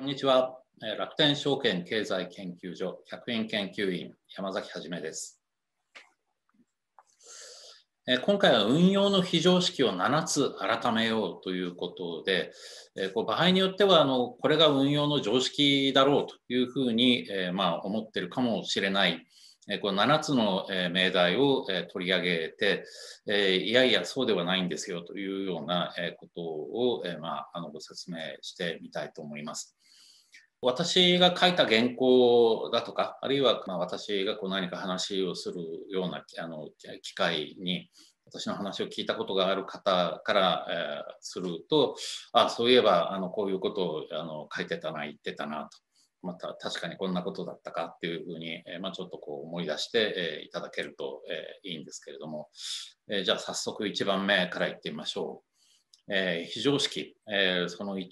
こんにちは。楽天証券経済研究所客員研究員山崎はじめです。今回は運用の非常識を7つ改めようということで、場合によってはあのこれが運用の常識だろうというふうに、まあ、思ってるかもしれないこの7つの命題を取り上げて、いやいや、そうではないんですよというようなことを、まあのご説明してみたいと思います。私が書いた原稿だとか、あるいはま私がこう何か話をするようなあの機会に、私の話を聞いたことがある方から、えー、すると、あそういえばあのこういうことをあの書いてたな、言ってたなと。また確かにこんなことだったかっていうふうに、えー、まあ、ちょっとこう思い出して、えー、いただけると、えいいんですけれども、えじゃあ早速1番目からいってみましょう。えー、非常識、えー、その1、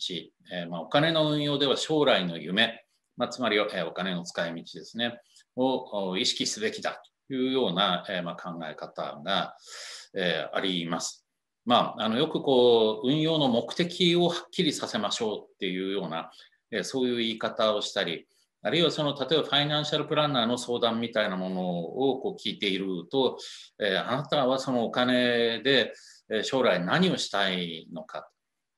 えーまあ、お金の運用では将来の夢、まあ、つまり、えー、お金の使い道ですね、を意識すべきだというような、えーまあ、考え方が、えー、あります。まあ、あのよくこう運用の目的をはっきりさせましょうっていうような、えー、そういう言い方をしたり、あるいはその例えばファイナンシャルプランナーの相談みたいなものをこう聞いていると、えー、あなたはそのお金で、将来何をしたいのか、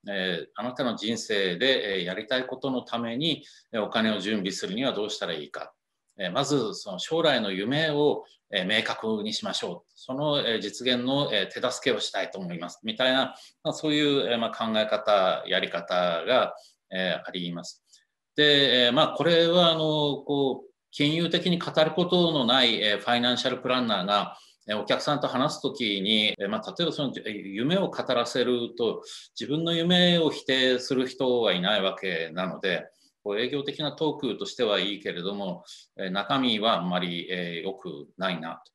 えー、あなたの人生でやりたいことのためにお金を準備するにはどうしたらいいか、えまずその将来の夢を明確にしましょうその実現の手助けをしたいと思いますみたいな、まそういう考え方やり方があります。でまあ、これはあのこう金融的に語ることのないファイナンシャルプランナーがお客さんと話すときに、まあ、例えばその夢を語らせると自分の夢を否定する人はいないわけなのでこう営業的なトークとしてはいいけれども中身はあんまり良くないなと。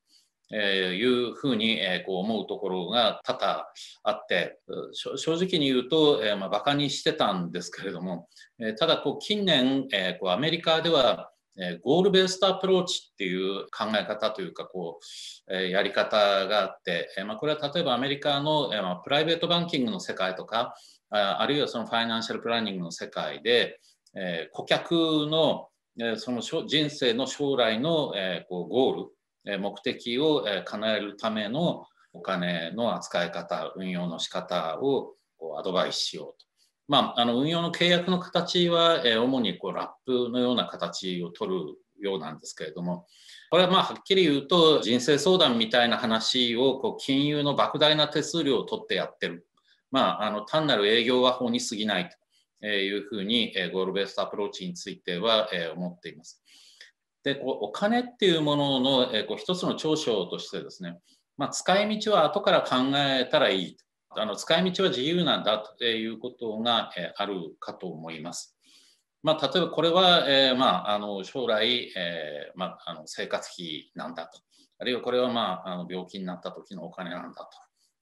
えー、いうふうに、えー、こう思うところが多々あって正直に言うと、えーまあ、バカにしてたんですけれども、えー、ただこう近年、えー、こうアメリカではえゴールベーストアプローチっていう考え方というかこう、えやり方があって、えまこれは例えばアメリカの、えまプライベートバンキングの世界とかああるいはそのファイナンシャルプランニングの世界で、え顧客の、えその人生の将来の、えこうゴール目的を叶えるためのお金の扱い方運用の仕方をアドバイスしようまあ、あの運用の契約の形は、えー、主にこうラップのような形を取るようなんですけれども、これはまあはっきり言うと、人生相談みたいな話をこう金融の莫大な手数料を取ってやってる、まあ、あの単なる営業は法に過ぎないというふうに、えー、ゴールベースアプローチについては、えー、思っています。でこうお金っていうものの、えー、こう一つの長所としてですね、まあ、使い道は後から考えたらいいと。あの使い道は自由なんだということが、えあるかと思います。まあ、例えばこれは、えー、まあ、あの将来、えー、まあ、あの生活費なんだと、あるいはこれは、まあ、あの病気になった時のお金なんだ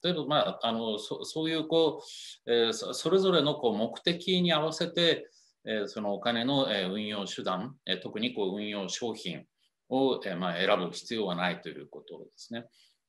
と。例えば、まあ、あのそそういうこう、えー、それぞれのこう目的に合わせて、えそのお金の、え運用手段、え特にこう運用商品を、えまあ、選ぶ必要はないということですね。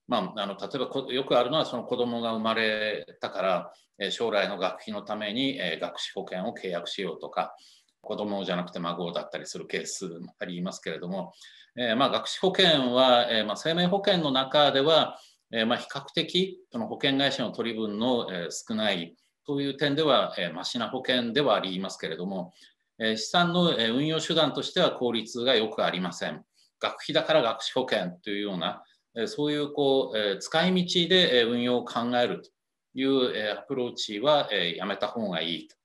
まあ、あの例えばよくあるのはその子どもが生まれたから、え将来の学費のために、え学資保険を契約しようとか子どもじゃなくて孫だったりするケースもありますけれども、えまあ、学資保険は、えま生命保険の中では、えま比較的その保険会社の取り分の、え少ないという点では、えー、マシな保険ではありますけれども、え資産の、え運用手段としては効率がよくありません。学費だから学資保険というようなそういうこう使い道で運用を考えるというアプローチはやめた方がいいと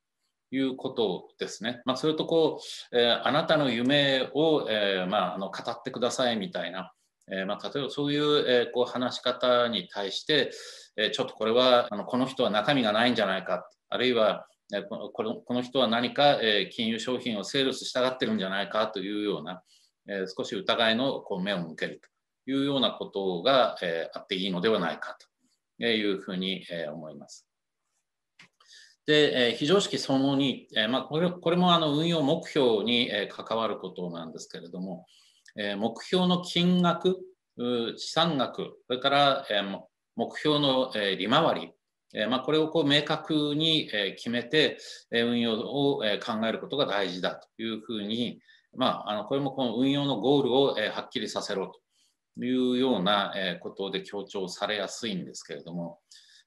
いうことですね。まあ、それとこう、あなたの夢を、まあ、あの語ってくださいみたいな、まあ、例えばそういうこう話し方に対してちょっとこれはあのこの人は中身がないんじゃないかあるいはこのこの人は何か金融商品をセールスしたがってるんじゃないかというような少し疑いのこう目を向けると。いうようなことが、えあっていいのではないかというふうに、え思います。で、え非常識その2、えまあ、これこれもあの運用目標に、え関わることなんですけれども、え目標の金額、資産額、それから、え目標の、え利回り、えまあ、これをこう明確に、え決めて、え運用を、え考えることが大事だというふうに、まあ、あのこれもこの運用のゴールを、えはっきりさせろというようなことで強調されやすいんですけれども、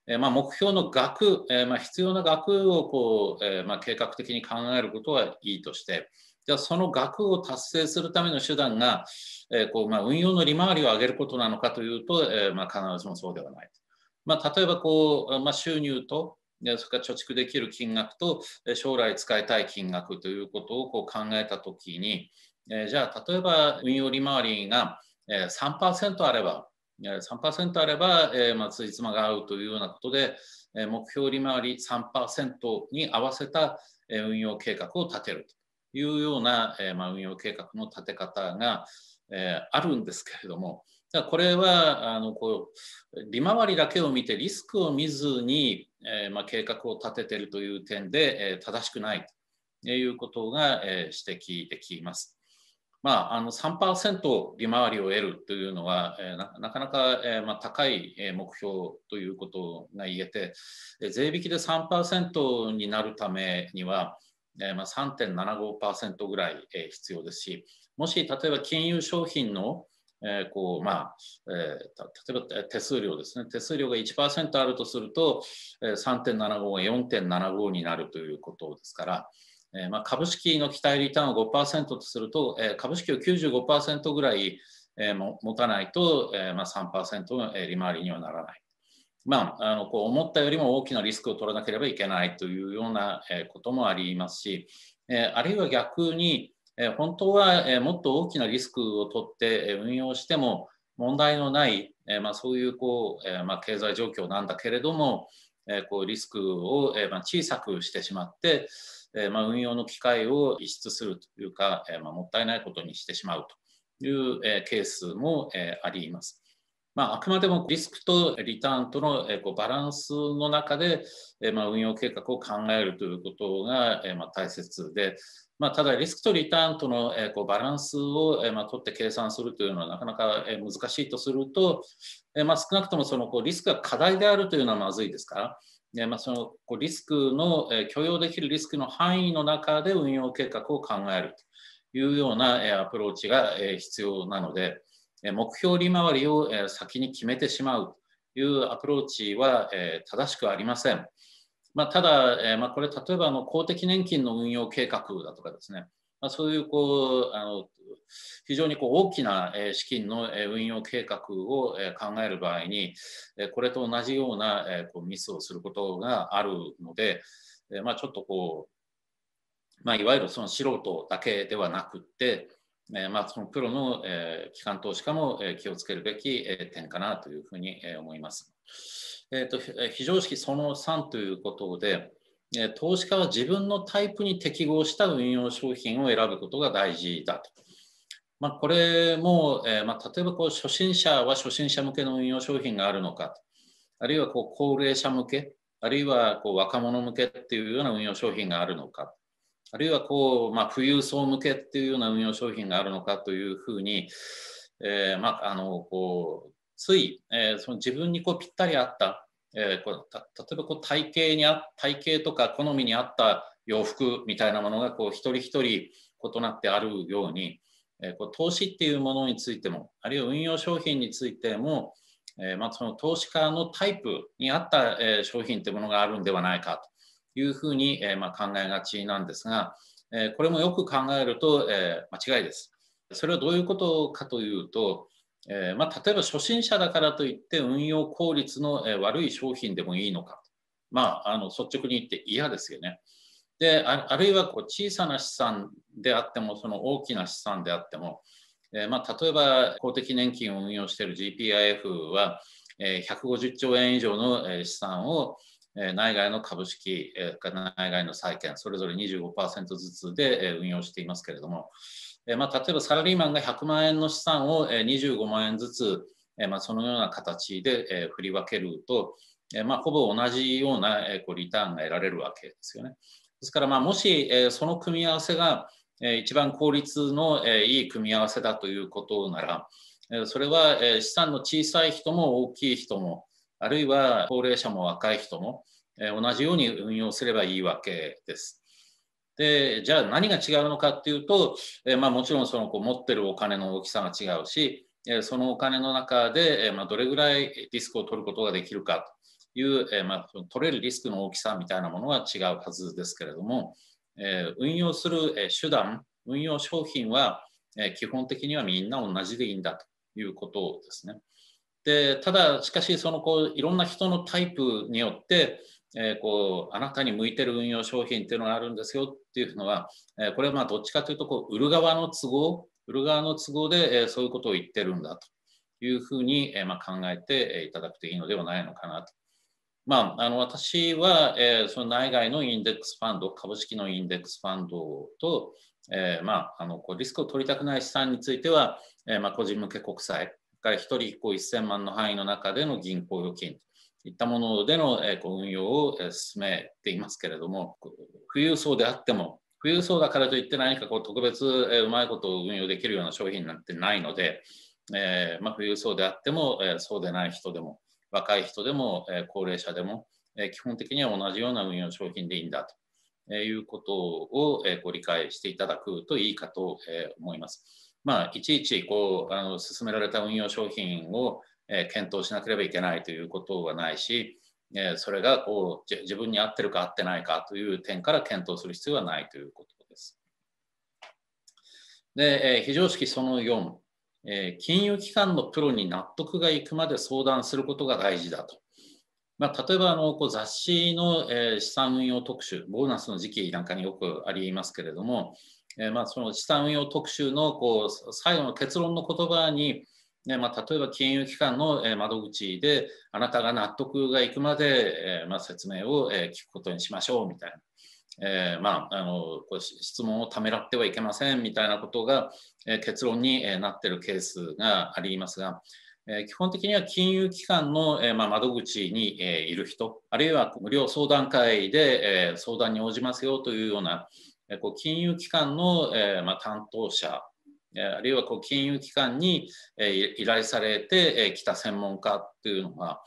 えまあ、目標の額、えまあ、必要な額をこう、えまあ、計画的に考えることはいいとして、じゃあその額を達成するための手段が、えこうまあ、運用の利回りを上げることなのかというと、えまあ、必ずしもそうではない。まあ、例えばこう、まあ、収入とそれから貯蓄できる金額と将来使いたい金額ということをこう考えたときに、えじゃあ例えば運用利回りがー、3%あれば、3%あれば、じつまあ、辻褄が合うというようなことで、目標利回り3%に合わせた、運用計画を立てるというような、まあ、運用計画の立て方が、あるんですけれども、これはあのこう利回りだけを見てリスクを見ずに、まあ、計画を立てているという点で、正しくないということが、指摘できます。まあ、あの3%利回りを得るというのは、えー、なかなか、えーまあ、高い目標ということが言えて、えー、税引きで3%になるためには、えーまあ、3.75%ぐらい、えー、必要ですし、もし例えば金融商品の、えーこうまあえー、例えば手数料ですね、手数料が1%あるとすると、えー、3.75が4.75になるということですから、まあ、株式の期待リターンを5%とすると、えー、株式を95%ぐらい、えー、も持たないと、えーまあ、3%の利回りにはならない。まあ、あのこう思ったよりも大きなリスクを取らなければいけないというようなこともありますし、えあるいは逆に、え本当は、もっと大きなリスクを取って、運用しても問題のない、えまあ、そういうこう、えまあ、経済状況なんだけれども、えこうリスクを、えまあ、小さくしてしまって、えまあ、運用の機会を逸失するというか、えまあ、もったいないことにしてしまうという、えケースも、えあります。まあ、あくまでもリスクとリターンとのバランスの中で、まあ、運用計画を考えるということが、まあ、大切で、まあ、ただリスクとリターンとのバランスを、まあ、取って計算するというのはなかなか難しいとすると、まあ、少なくともそのこうリスクが課題であるというのはまずいですから、でまあ、そのこうリスクの、え許容できるリスクの範囲の中で運用計画を考えるというような、えアプローチが、え必要なので、え目標利回りを、え先に決めてしまうというアプローチは、え正しくありません。まあ、ただ、えまあ、これ例えばの公的年金の運用計画だとかですねまあ、そういうこうあの非常にこう大きな資金の運用計画を考える場合にこれと同じようなこうミスをすることがあるので、まあ、ちょっとこう、まあ、いわゆるその素人だけではなくってまあ、そのプロの機関投資家も気をつけるべき点かなというふうに思います。えーと、と非常識その3ということで、投資家は自分のタイプに適合した運用商品を選ぶことが大事だと。まあ、これも、えー、まあ、例えばこう初心者は初心者向けの運用商品があるのか、あるいはこう高齢者向け、あるいはこう若者向けっていうような運用商品があるのか、あるいはこう、まあ、富裕層向けっていうような運用商品があるのかというふうに、えー、まあ、あのこうつい、えー、その自分にこうぴったり合ったえー、これた例えばこう体型にあ体型とか好みに合った洋服みたいなものがこう一人一人異なってあるように、えー、こう投資っていうものについてもあるいは運用商品についても、えー、まあ、その投資家のタイプに合った、え商品ってものがあるんではないかというふうに、えまあ、考えがちなんですが、えこれもよく考えると、え間違いです。それはどういうことかというと、えー、まあ、例えば初心者だからといって運用効率の、え悪い商品でもいいのか、まあ、あの率直に言って嫌ですよね。であるいはこう小さな資産であってもその大きな資産であっても、えー、まあ、例えば公的年金を運用している GPIF は、え150兆円以上の、え資産を内外の株式、内外の債券、それぞれ25%ずつで運用していますけれども、えまあ、例えばサラリーマンが100万円の資産を25万円ずつ、えまあ、そのような形で、え振り分けると、えまあ、ほぼ同じような、えこうリターンが得られるわけですよね。ですから、まあ、もし、えその組み合わせが、えー、一番効率の、えいい組み合わせだということなら、えそれは、え資産の小さい人も大きい人も、あるいは高齢者も若い人も、え同じように運用すればいいわけです。でじゃあ何が違うのかっていうと、えまあ、もちろんそのこう持ってるお金の大きさが違うし、えそのお金の中で、えまあ、どれぐらいリスクを取ることができるかという、えまあ、取れるリスクの大きさみたいなものは違うはずですけれども、え運用する、え手段運用商品は、え基本的にはみんな同じでいいんだということですね。でただしかしそのこういろんな人のタイプによって、えー、こうあなたに向いてる運用商品っていうのがあるんですよっていうのは、えー、これはまあどっちかというとこう売る側の都合売る側の都合で、えー、そういうことを言ってるんだというふうに、えまあ、考えていただくといいのではないのかなと。まあ、あの私は、えその内外のインデックスファンド株式のインデックスファンドと、えまあ、あのこうリスクを取りたくない資産については、えまあ、個人向け国債から1人1個1000万の範囲の中での銀行預金いったものでの運用を進めていますけれども、富裕層であっても、富裕層だからといって何かこう特別うまいことを運用できるような商品なんてないので、えー、まあ、富裕層であっても、えそうでない人でも、若い人でも、え高齢者でも、え基本的には同じような運用商品でいいんだと。えいうことを、えご理解していただくといいかと、え思います。まあ、いちいちこうあの進められた運用商品を、えー、検討しなければいけないということはないし、えー、それがこう自分に合ってるか合ってないかという点から検討する必要はないということです。で、えー、非常識その4、えー、金融機関のプロに納得がいくまで相談することが大事だと。まあ、例えばあのこう雑誌の、えー、資産運用特集、ボーナスの時期なんかによくありますけれども、えー、まあその資産運用特集のこう最後の結論の言葉に、でまあ、例えば金融機関の窓口であなたが納得がいくまで、えまあ、説明を聞くことにしましょうみたいなえー、まあ、あの質問をためらってはいけませんみたいなことが、え結論に、えなっているケースがありますが、え基本的には金融機関の、えま窓口に、えいる人あるいは無料相談会で、え相談に応じますよというような、えこう金融機関の、えま担当者あるいはこう金融機関に依頼されてきた専門家っていうのが、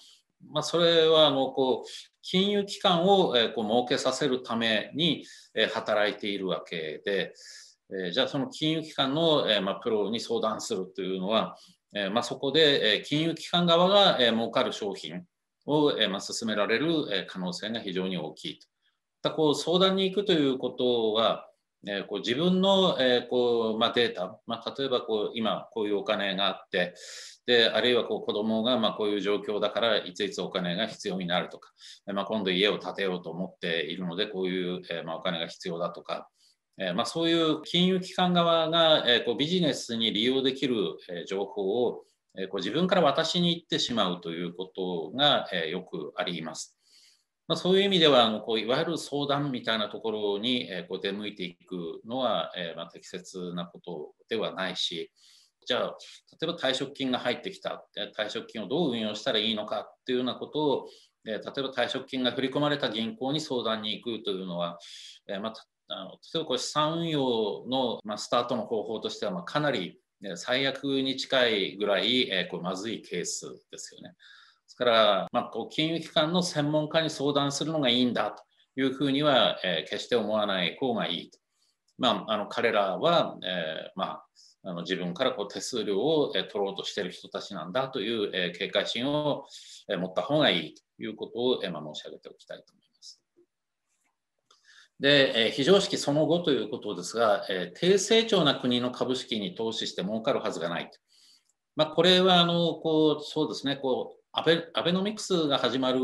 まあ、それはあのこう金融機関をこう儲けさせるために働いているわけで、じゃあその金融機関のプロに相談するというのは、まあ、そこで金融機関側が儲かる商品を勧められる可能性が非常に大きいと。だこう相談に行くということはえー、こう自分の、えー、こうまあ、データ、まあ、例えばこう今こういうお金があってであるいはこう子供がまあこういう状況だからいついつお金が必要になるとか、まあ、今度家を建てようと思っているのでこういう、えー、まあ、お金が必要だとか、えまあ、そういう金融機関側が、えこうビジネスに利用できる、え情報を、えこう自分から渡しに行ってしまうということが、えよくあります。まあ、そういう意味ではあのこういわゆる相談みたいなところに、えー、こう出向いていくのは、えー、まあ、適切なことではないしじゃあ例えば退職金が入ってきた退職金をどう運用したらいいのかっていうようなことを、えー、例えば退職金が振り込まれた銀行に相談に行くというのは、えまあ、あの例えばこれ資産運用の、まスタートの方法としては、まかなり最悪に近いぐらい、えこうまずいケースですよね。ですから、まあ、こう金融機関の専門家に相談するのがいいんだというふうには、えー、決して思わない方がいいと。まあ、あの彼らは、えー、まあ、あの自分からこう手数料を、え取ろうとしている人たちなんだという、え警戒心を、え持った方がいいということを、えま申し上げておきたいと思います。で、え非常識その後ということですが、え低成長な国の株式に投資して儲かるはずがないと。まあ、これはあのこうそうですねこうアベアベノミクスが始まる、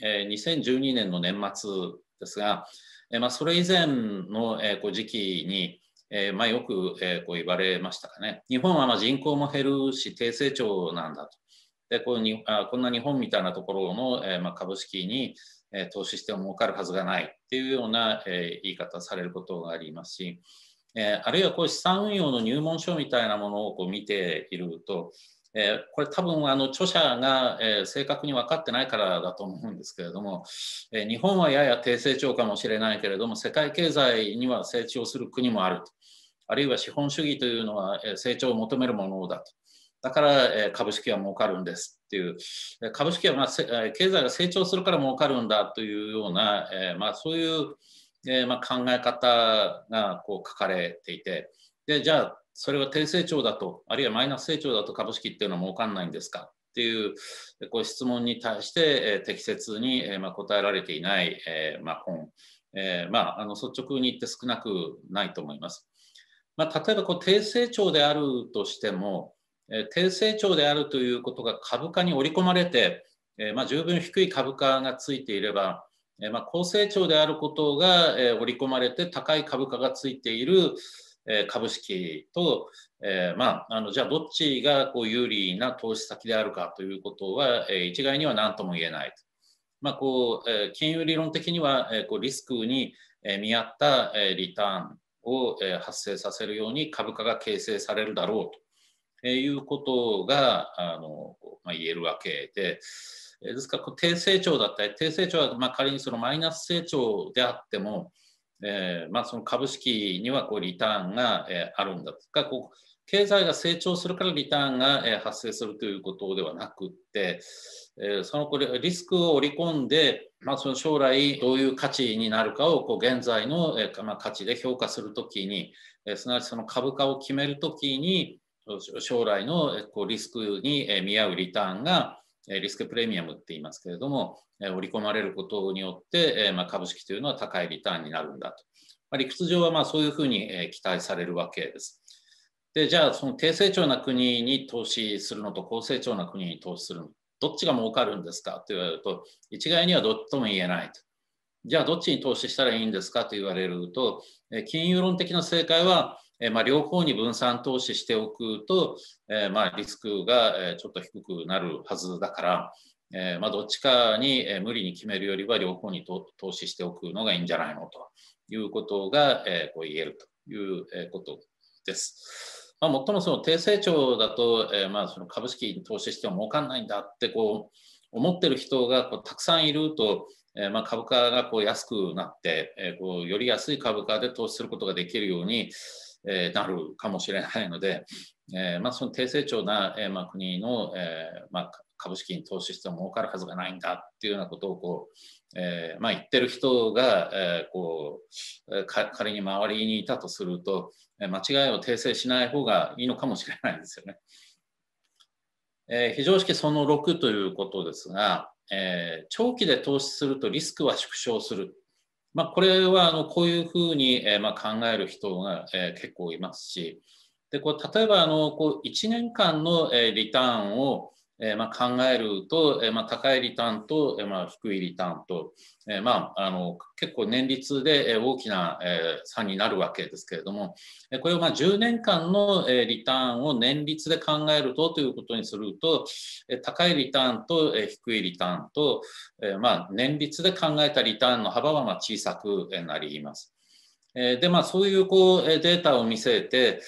えー、2012年の年末ですが、えーまあ、それ以前の、えー、こう時期に、えーまあ、よく、えー、こう言われましたかね日本はまあ人口も減るし低成長なんだとでこうにあこんな日本みたいなところの、えーまあ、株式に、えー、投資しても儲かるはずがないというような、えー、言い方されることがありますし、えー、あるいはこう資産運用の入門書みたいなものをこう見ていると、えこれ多分あの著者が、え正確に分かってないからだと思うんですけれども、え日本はやや低成長かもしれないけれども世界経済には成長する国もあるとあるいは資本主義というのは、え成長を求めるものだと。だから、え株式は儲かるんですっていう、え株式は、まあ、経済が成長するから儲かるんだというような、えまあ、そういう、えまあ、考え方がこう書かれていてでじゃあそれは低成長だと、あるいはマイナス成長だと株式っていうのは儲かんないんですかっていう、こ質問に対して、え適切に、えま答えられていない、えま本、えまあ、あの率直に言って少なくないと思います。まあ、例えばこう低成長であるとしても、え低成長であるということが株価に織り込まれて、えまあ、十分低い株価がついていれば、えまあ、高成長であることが、え織り込まれて高い株価がついている、え株式と、えー、まあ、あのじゃあどっちがこう有利な投資先であるかということは、えー、一概には何とも言えないと。まあ、こうえー、金融理論的には、えこうリスクに、え見合った、えリターンを、え発生させるように株価が形成されるだろうと、えいうことがあの、まあ、言えるわけで。ですから、低成長だったり、低成長はまあ仮にそのマイナス成長であっても、えー、まあ、その株式にはこうリターンが、えー、あるんだとかこう経済が成長するからリターンが、えー、発生するということではなくって、えー、そのこれリスクを織り込んで、まあ、その将来どういう価値になるかをこう現在の、えーまあ、価値で評価するときに、えー、すなわちその株価を決めるときに将来のこうリスクに見合うリターンがリスクプレミアムって言いますけれども、織り込まれることによって、ま株式というのは高いリターンになるんだと。ま理屈上はまあそういうふうに期待されるわけです。で、じゃあ、その低成長な国に投資するのと高成長な国に投資するの、どっちが儲かるんですかと言われると、一概にはどっちとも言えないと。じゃあ、どっちに投資したらいいんですかと言われると、金融論的な正解は、えまあ、両方に分散投資しておくと、えまあ、リスクがちょっと低くなるはずだから、えまあ、どっちかに無理に決めるよりは両方に投資しておくのがいいんじゃないのということが、えこう言えるということです。まあ、もっともその低成長だと、えまあ、その株式に投資しても儲かんないんだってこう思ってる人がこうたくさんいると、えー、まあ、株価がこう安くなって、えー、こうより安い株価で投資することができるように、えー、なるかもしれないので、えーまあ、その低成長な、えーまあ、国の、えーまあ、株式に投資しても儲かるはずがないんだっていうようなことをこう、えーまあ、言ってる人が、えー、こう仮に周りにいたとすると間違いを訂正しない方がいいのかもしれないんですよね。えー、非常識その6ということですが、えー、長期で投資するとリスクは縮小するまあ、これはあのこういうふうに、えまあ、考える人が、え結構いますしでこう例えばあのこう1年間の、えリターンをえま考えると、えま高いリターンと、えま低いリターンと、えまあ、あの結構年率で、え大きな、え差になるわけですけれども、えこれをま10年間の、えリターンを年率で考えるとということにすると、え高いリターンと、え低いリターンと、えま年率で考えたリターンの幅はま小さくなります。で、まあ、そういうこうデータを見据えて、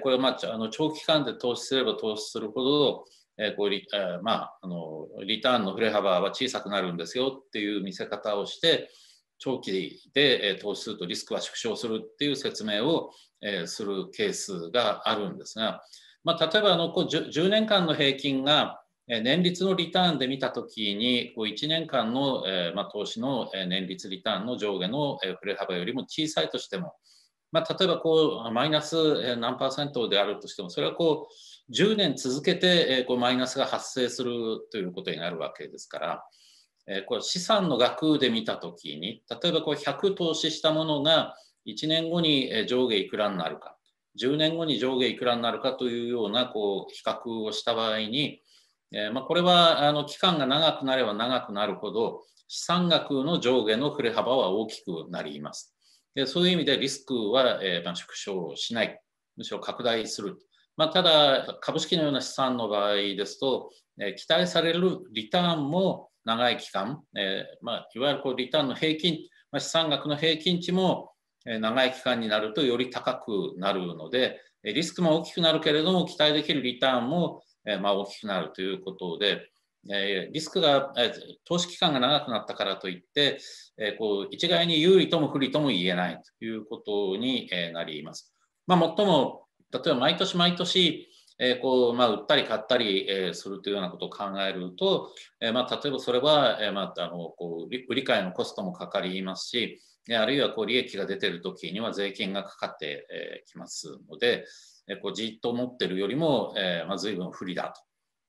これはまああの長期間で投資すれば投資するほど、えこうえまあ、あのリターンの振れ幅は小さくなるんですよっていう見せ方をして長期で、え投資するとリスクは縮小するっていう説明を、えするケースがあるんですが、まあ、例えばあのこう 10, 年間の平均が年率のリターンで見たときに1年間の、投資の年率リターンの上下の振れ幅よりも小さいとしても、例えばこうマイナス何パーセントであるとしてもそれはこう10年続けてこうマイナスが発生するということになるわけですから、これ資産の額で見たときに、例えばこう100投資したものが1年後に上下いくらになるか、10年後に上下いくらになるかというようなこう比較をした場合に、えまこれはあの期間が長くなれば長くなるほど、資産額の上下の振れ幅は大きくなります。でそういう意味でリスクは、えま縮小しない、むしろ拡大する。まあ、ただ、株式のような資産の場合ですと、え期待されるリターンも長い期間、えまあ、いわゆるこうリターンの平均、まあ、資産額の平均値も長い期間になるとより高くなるので、リスクも大きくなるけれども、期待できるリターンもま大きくなるということで、リスクが、投資期間が長くなったからといって、こう一概に有利とも不利とも言えないということになります。まあ、もっとも例えば毎年毎年、えこうまあ、売ったり買ったり、えするというようなことを考えると、えまあ、例えばそれは、えまあ、あのこう売り買いのコストもかかりますし、あるいはこう利益が出てるときには税金がかかってきますので、こうじっと持ってるよりも、えまあ、随分不利だ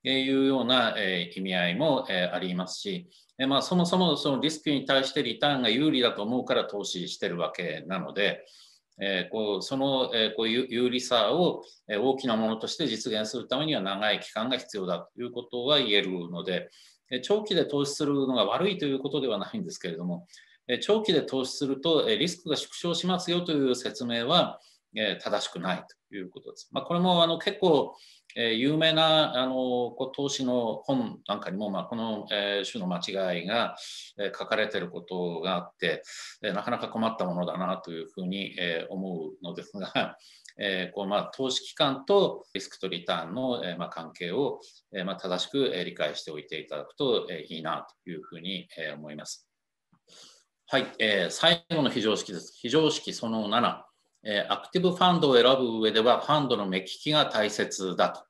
というような、え意味合いも、えありますし、えまあ、そもそもそのリスクに対してリターンが有利だと思うから投資してるわけなので、えー、こうその、えー、こういう有利さを、え大きなものとして実現するためには長い期間が必要だということは言えるので、え長期で投資するのが悪いということではないんですけれども、え長期で投資すると、えリスクが縮小しますよという説明は、え正しくないということです。まあ、これもあの結構えー、有名なあの投資の本なんかにも、まあ、この、えー、種の間違いが、えー、書かれてることがあって、えー、なかなか困ったものだなというふうに、えー、思うのですが、えーこうまあ、投資機関とリスクとリターンの、えーまあ、関係を、えーまあ、正しく、えー、理解しておいていただくと、えー、いいなというふうに、えー、思います。はい、えー、最後の非常識です。非常識その7。えアクティブファンドを選ぶ上では、ファンドの目利きが大切だと。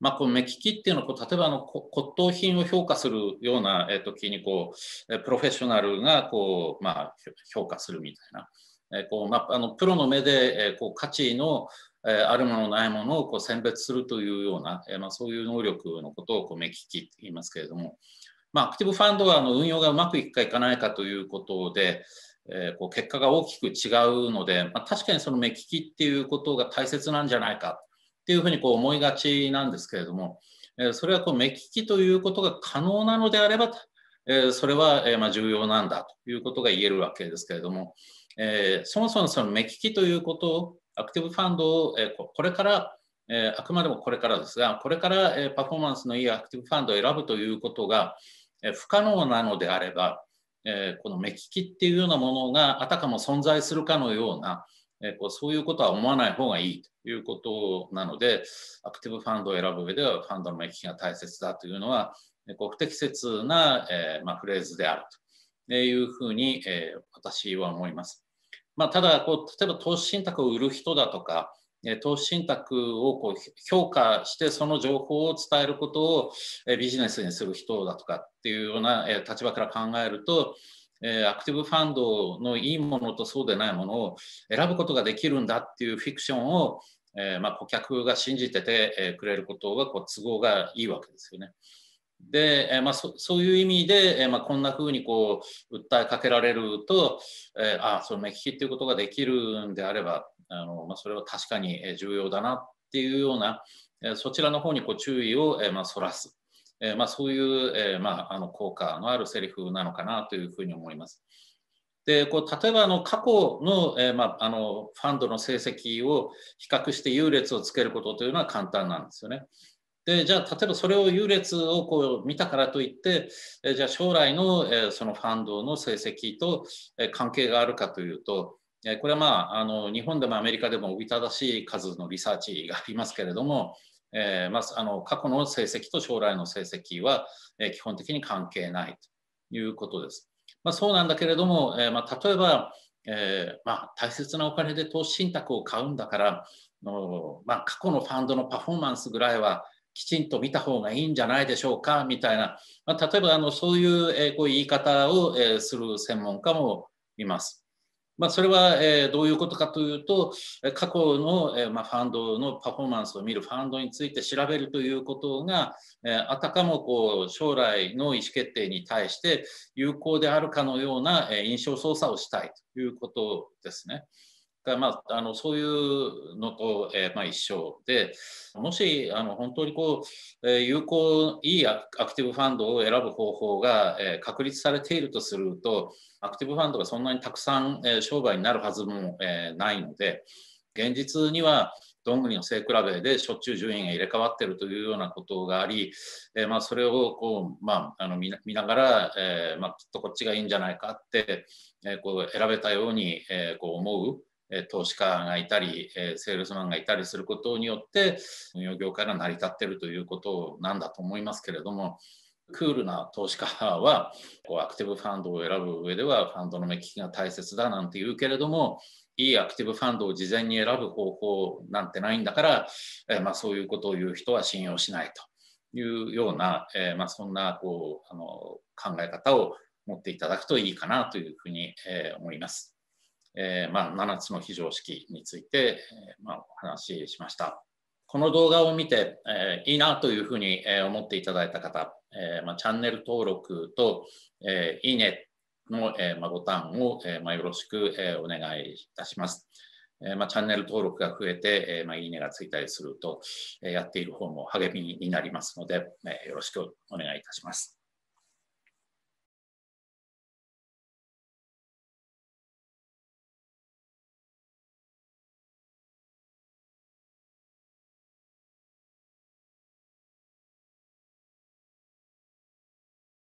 まあ、この目利きっていうのは、例えばあの骨董品を評価するような時にこう、プロフェッショナルがこう、まあ、評価するみたいな。えこうまあ、あのプロの目で、えこう価値の、えあるものないものをこう選別するというような、えまあ、そういう能力のことをこう目利きって言いますけれども、まあ、アクティブファンドはあの運用がうまくいくかいかないかということで、えー、こう結果が大きく違うので、まあ、確かにその目利きっていうことが大切なんじゃないかっていうふうにこう思いがちなんですけれども、えー、それはこう目利きということが可能なのであれば、えー、それは、えま重要なんだということが言えるわけですけれども、えそもそもその目利きということをアクティブファンドを、えこれからえあくまでもこれからですが、これから、えパフォーマンスのいいアクティブファンドを選ぶということが、え不可能なのであれば、えー、この目利きっていうようなものがあたかも存在するかのような、えー、こうそういうことは思わない方がいいということなのでアクティブファンドを選ぶ上ではファンドの目利きが大切だというのは、えー、こう不適切な、えまあ、フレーズであるというふうに、え私は思います。まあ、ただこう例えば投資信託を売る人だとか投資信託をこう評価してその情報を伝えることをビジネスにする人だとかっていうような立場から考えるとアクティブファンドのいいものとそうでないものを選ぶことができるんだっていうフィクションをま顧客が信じててくれることがこう都合がいいわけですよね。で、えまあ、そういう意味で、えまあ、こんなふうにこう訴えかけられると、えあその目利きっていうことができるんであればあの、まあ、それは確かに重要だなっていうような、そちらの方にこう注意を、まあ、そらす。えまあ、そういう、えまあ、あの効果のあるセリフなのかなというふうに思います。でこう例えばあの過去の,、えまあ、あのファンドの成績を比較して優劣をつけることというのは簡単なんですよね。でじゃあ例えばそれを優劣をこう見たからといってえじゃあ将来の、えそのファンドの成績と、え関係があるかというとこれはまああの日本でもアメリカでもおびただしい数のリサーチがありますけれども、えー、まあ、あの過去の成績と将来の成績は、えー、基本的に関係ないということです。まあ、そうなんだけれども、えー、まあ、例えば、えまあ、大切なお金で投資信託を買うんだからの、ま過去のファンドのパフォーマンスぐらいはきちんと見た方がいいんじゃないでしょうかみたいな、ま例えばあのそういう,、えこういう言い方を、えする専門家もいます。まあ、それは、えどういうことかというと過去の、えまファンドのパフォーマンスを見るファンドについて調べるということが、えあたかもこう将来の意思決定に対して有効であるかのような、え印象操作をしたいということですね。まあ、あのそういうのと、えー、まあ、一緒でもしあの本当にこう、えー、有効いいアクティブファンドを選ぶ方法が、えー、確立されているとするとアクティブファンドがそんなにたくさん、え商売になるはずも、えないので現実にはどんぐりの背比べでしょっちゅう順位が入れ替わっているというようなことがあり、えまあ、それをこう、まあ、あの見ながら、えまあ、きっとこっちがいいんじゃないかって、えこう選べたように、えこう思う。投資家がいたり、セールスマンがいたりすることによって、運用業界が成り立っているということなんだと思いますけれども、クールな投資家は、アクティブファンドを選ぶ上では、ファンドの目利きが大切だなんて言うけれども、いいアクティブファンドを事前に選ぶ方法なんてないんだから、えまあ、そういうことを言う人は信用しないというような、えまあ、そんなこうあの考え方を持っていただくといいかなというふうに、え思います。えー、まあ、7つの非常識について、えー、まあ、お話ししました。この動画を見て、えー、いいなというふうに、え思っていただいた方、えまあ、チャンネル登録と、えいいねの、えまボタンを、えまよろしく、えお願いいたします。えまチャンネル登録が増えて、えまいいねがついたりすると、えやっている方も励みになりますので、えよろしくお願いいたします。